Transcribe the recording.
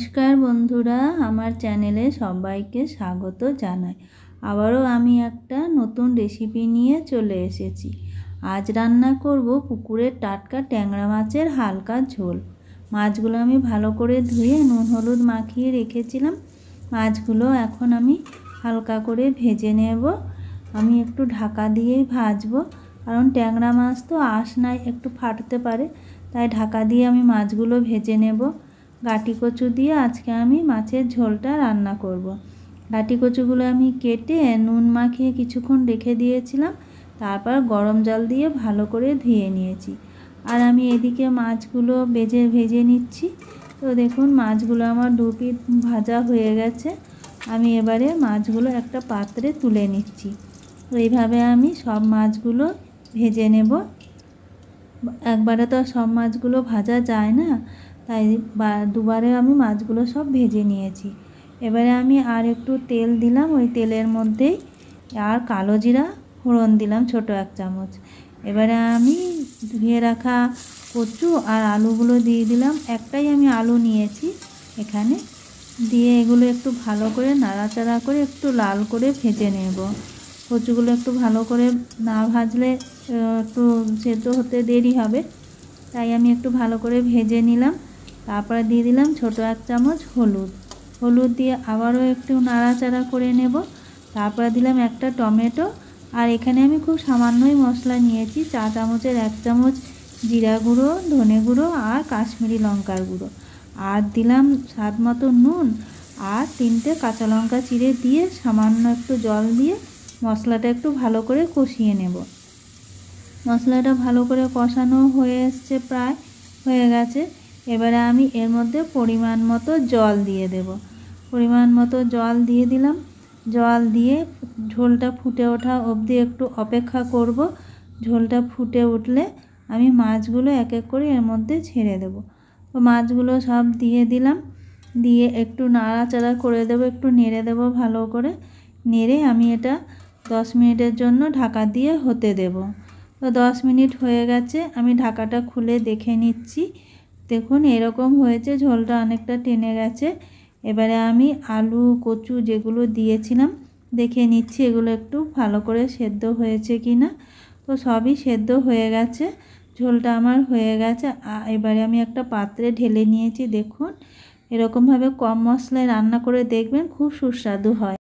নমস্কার বন্ধুরা আমার চ্যানেলে সবাইকে স্বাগত জানাই আবারও আমি একটা নতুন রেসিপি নিয়ে চলে এসেছি আজ রান্না করব পুকুরের টাটকা ট্যাংরা মাছের হালকা ঝোল মাছগুলো আমি ভালো করে ধুয়ে নুন হলুদ মাখিয়ে রেখেছিলাম মাছগুলো এখন আমি হালকা করে ভেজে নেব আমি একটু ঢাকা দিয়েই ভাজব কারণ ট্যাংরা মাছ তো আঁশ নাই একটু ফাটতে পারে তাই ঢাকা দিয়ে আমি মাছগুলো ভেজে নেবো গাটি কচু দিয়ে আজকে আমি মাছের ঝোলটা রান্না করব। গাটি কচুগুলো আমি কেটে নুন মাখিয়ে কিছুক্ষণ রেখে দিয়েছিলাম তারপর গরম জল দিয়ে ভালো করে ধুয়ে নিয়েছি আর আমি এদিকে মাছগুলো বেজে ভেজে নিচ্ছি তো দেখুন মাছগুলো আমার ডুপি ভাজা হয়ে গেছে আমি এবারে মাছগুলো একটা পাত্রে তুলে নিচ্ছি এইভাবে আমি সব মাছগুলো ভেজে নেব একবারে তো সব মাছগুলো ভাজা যায় না তাই বা দুবারে আমি মাছগুলো সব ভেজে নিয়েছি এবারে আমি আর একটু তেল দিলাম ওই তেলের মধ্যেই আর কালো জিরা ফোড়ন দিলাম ছোট এক চামচ এবারে আমি ধুয়ে রাখা কচু আর আলুগুলো দিয়ে দিলাম একটাই আমি আলু নিয়েছি এখানে দিয়ে এগুলো একটু ভালো করে নাড়াচাড়া করে একটু লাল করে ভেজে নেব কচুগুলো একটু ভালো করে না ভাজলে একটু সেদ্ধ হতে দেরি হবে তাই আমি একটু ভালো করে ভেজে নিলাম তারপরে দিয়ে দিলাম ছোট এক চামচ হলুদ হলুদ দিয়ে আবারও একটু নাড়াচাড়া করে নেব তারপরে দিলাম একটা টমেটো আর এখানে আমি খুব সামান্যই মশলা নিয়েছি চা চামচের এক চামচ জিরা গুঁড়ো ধনে গুঁড়ো আর কাশ্মীরি লঙ্কার গুঁড়ো আর দিলাম স্বাদ মতো নুন আর তিনটে কাঁচা লঙ্কা চিড়ে দিয়ে সামান্য একটু জল দিয়ে মশলাটা একটু ভালো করে কষিয়ে নেব মশলাটা ভালো করে কষানো হয়ে এসছে প্রায় হয়ে গেছে এবারে আমি এর মধ্যে পরিমাণ মতো জল দিয়ে দেব পরিমাণ মতো জল দিয়ে দিলাম জল দিয়ে ঝোলটা ফুটে ওঠা অবধি একটু অপেক্ষা করব ঝোলটা ফুটে উঠলে আমি মাছগুলো এক এক করে এর মধ্যে ছেড়ে দেব তো মাছগুলো সব দিয়ে দিলাম দিয়ে একটু নাড়াচাড়া করে দেব একটু নেড়ে দেব ভালো করে নেড়ে আমি এটা দশ মিনিটের জন্য ঢাকা দিয়ে হতে দেব তো দশ মিনিট হয়ে গেছে আমি ঢাকাটা খুলে দেখে নিচ্ছি দেখুন এরকম হয়েছে ঝোলটা অনেকটা টেনে গেছে এবারে আমি আলু কচু যেগুলো দিয়েছিলাম দেখে নিচ্ছি এগুলো একটু ভালো করে সেদ্ধ হয়েছে কি না তো সবই সেদ্ধ হয়ে গেছে ঝোলটা আমার হয়ে গেছে এবারে আমি একটা পাত্রে ঢেলে নিয়েছি দেখুন এরকমভাবে কম মশলায় রান্না করে দেখবেন খুব সুস্বাদু হয়